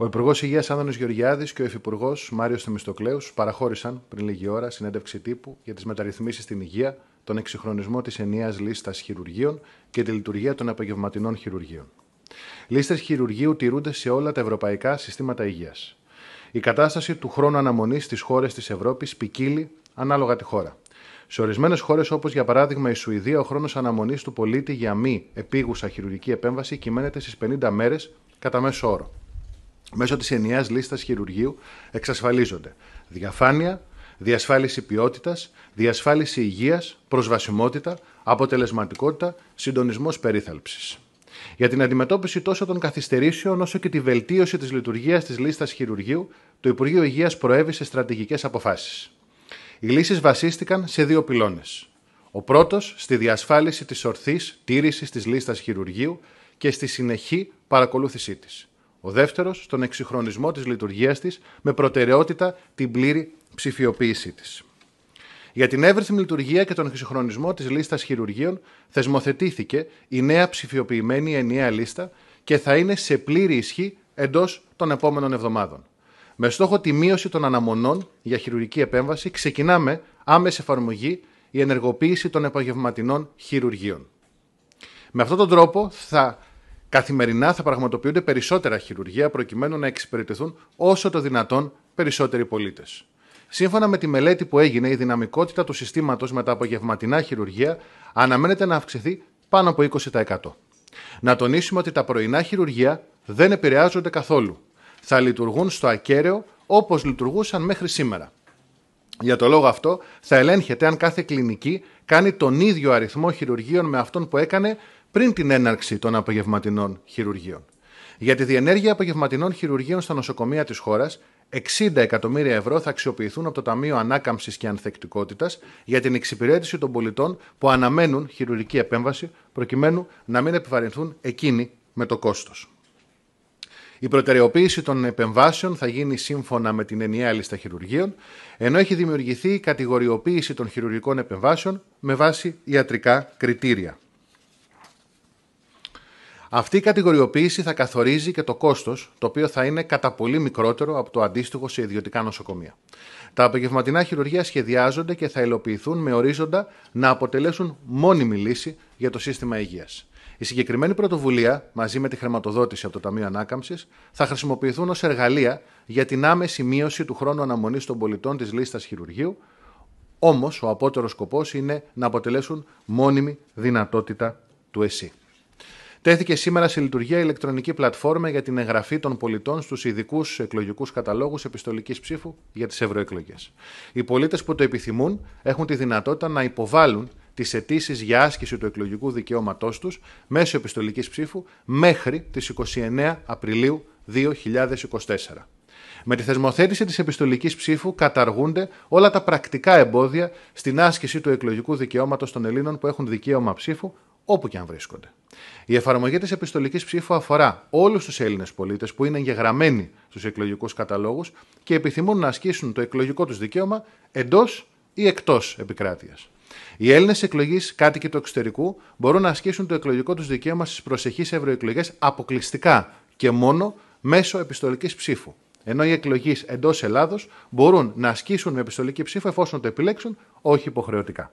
Ο Υπουργός Υγείας Άνδωνο Γεωργιάδης και ο Υφυπουργός Μάριος Θεμιστοκλέους παραχώρησαν πριν λίγη ώρα συνέντευξη τύπου για τις μεταρρυθμίσεις στην υγεία, τον εξυγχρονισμό της ενιαίας λίστας χειρουργείων και τη λειτουργία των απογευματινών χειρουργείων. Λίστες χειρουργείου τηρούνται σε όλα τα ευρωπαϊκά συστήματα υγείας. Η κατάσταση του χρόνου αναμονής στις χώρες της Ευρώπης ποικίλει ανάλογα τη χώρα. Σε ορισμένες χώρες, όπως για παράδειγμα η Σουηδία, ο χρόνος αναμονής του πολίτη για μη επίγουσα χειρουργική επέμβαση κυμαίνεται στις 50 μέρες κατά μέσο όρο μέσω της ενιαίας λίστας χειρουργείου εξασφαλίζονται διαφάνεια, διασφάλιση ποιότητας, διασφάλιση υγείας, προσβασιμότητα, αποτελεσματικότητα, συντονισμός περίθαλψης. Για την αντιμετώπιση τόσο των καθυστερήσεων όσο και τη βελτίωση της λειτουργίας της λίστας χειρουργείου, το Υπουργείο Υγείας προέβησε στρατηγικές αποφάσεις. Οι λύσεις βασίστηκαν σε δύο πυλώνες. Ο πρώτος στη διασφάλιση της ορθής τήρησης της λίστας χειρουργείου και στη συνεχή παρακολούθησή της. Ο δεύτερος, στον εξυγχρονισμό της λειτουργίας της με προτεραιότητα την πλήρη ψηφιοποίησή της. Για την εύρυθμη λειτουργία και τον εξυγχρονισμό της λίστας χειρουργείων θεσμοθετήθηκε η νέα ψηφιοποιημένη ενιαία λίστα και θα είναι σε πλήρη ισχύ εντός των επόμενων εβδομάδων. Με στόχο τη μείωση των αναμονών για χειρουργική επέμβαση, ξεκινάμε άμεση εφαρμογή η ενεργοποίηση των επαγγελματινών χειρουργείων. Με αυτόν τον τρόπο θα Καθημερινά θα πραγματοποιούνται περισσότερα χειρουργία προκειμένου να εξυπηρετηθούν όσο το δυνατόν περισσότεροι πολίτες. Σύμφωνα με τη μελέτη που έγινε, η δυναμικότητα του συστήματος με τα απογευματινά χειρουργία αναμένεται να αυξηθεί πάνω από 20%. Να τονίσουμε ότι τα πρωινά χειρουργία δεν επηρεάζονται καθόλου. Θα λειτουργούν στο ακέραιο όπως λειτουργούσαν μέχρι σήμερα. Για το λόγο αυτό, θα ελέγχεται αν κάθε κλινική κάνει τον ίδιο αριθμό χειρουργείων με αυτόν που έκανε πριν την έναρξη των απογευματινών χειρουργείων. Για τη διενέργεια απογευματινών χειρουργείων στα νοσοκομεία της χώρας, 60 εκατομμύρια ευρώ θα αξιοποιηθούν από το Ταμείο Ανάκαμψης και Ανθεκτικότητας για την εξυπηρέτηση των πολιτών που αναμένουν χειρουργική επέμβαση, προκειμένου να μην επιβαρυνθούν εκείνοι με το κόστος. Η προτεραιοποίηση των επεμβάσεων θα γίνει σύμφωνα με την ενιαία λίστα χειρουργείων, ενώ έχει δημιουργηθεί η κατηγοριοποίηση των χειρουργικών επεμβάσεων με βάση ιατρικά κριτήρια. Αυτή η κατηγοριοποίηση θα καθορίζει και το κόστος, το οποίο θα είναι κατά πολύ μικρότερο από το αντίστοιχο σε ιδιωτικά νοσοκομεία. Τα απογευματινά χειρουργεία σχεδιάζονται και θα υλοποιηθούν με ορίζοντα να αποτελέσουν μόνιμη λύση για το σύστημα υγείας. Η συγκεκριμένη πρωτοβουλία, μαζί με τη χρηματοδότηση από το Ταμείο Ανάκαμψης, θα χρησιμοποιηθούν ως εργαλεία για την άμεση μείωση του χρόνου αναμονής των πολιτών της λίστας χειρουργείου. Όμως, ο απότερος σκοπός είναι να αποτελέσουν μόνιμη δυνατότητα του ΕΣΥ. Τέθηκε σήμερα σε λειτουργία ηλεκτρονική πλατφόρμα για την εγγραφή των πολιτών στους ειδικούς εκλογικούς καταλόγους επιστολικής ψήφου για τις ευρωεκλογές. Οι πολίτες που το επιθυμούν έχουν τη δυνατότητα να υποβάλουν τις αιτήσεις για άσκηση του εκλογικού δικαιώματός τους μέσω επιστολικής ψήφου μέχρι τις 29 Απριλίου 2024. Με τη θεσμοθέτηση της επιστολικής ψήφου καταργούνται όλα τα πρακτικά εμπόδια στην άσκηση του εκλογικού δικαιώματος των Ελλήνων που έχουν δικαίωμα ψήφου όπου και αν βρίσκονται. Η εφαρμογή της επιστολικής ψήφου αφορά όλους τους Έλληνες πολίτες που είναι εγγεγραμμένοι στους εκλογικούς καταλόγους και επιθυμούν να ασκήσουν το εκλογικό τους δικαίωμα εντός ή εκτός επικράτειας. Οι Έλληνες εκλογείς κάτοικοι του εξωτερικού μπορούν να ασκήσουν το εκλογικό τους δικαίωμα στις προσεχείς ευρωεκλογές αποκλειστικά και μόνο μέσω επιστολικής ψήφου. Ενώ οι εκλογείς εντός Ελλάδος μπορούν να ασκήσουν με επιστολική ψήφο εφόσον το επιλέξουν, όχι υποχρεωτικά.